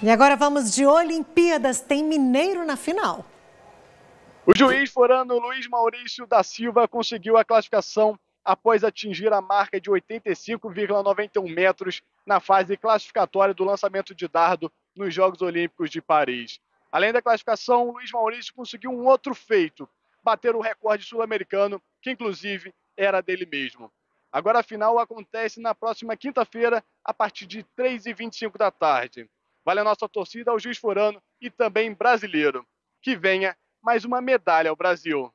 E agora vamos de Olimpíadas. Tem mineiro na final. O juiz forano Luiz Maurício da Silva conseguiu a classificação após atingir a marca de 85,91 metros na fase classificatória do lançamento de dardo nos Jogos Olímpicos de Paris. Além da classificação, Luiz Maurício conseguiu um outro feito: bater o recorde sul-americano, que inclusive era dele mesmo. Agora a final acontece na próxima quinta-feira, a partir de 3h25 da tarde. Vale a nossa torcida ao juiz forano e também brasileiro. Que venha mais uma medalha ao Brasil.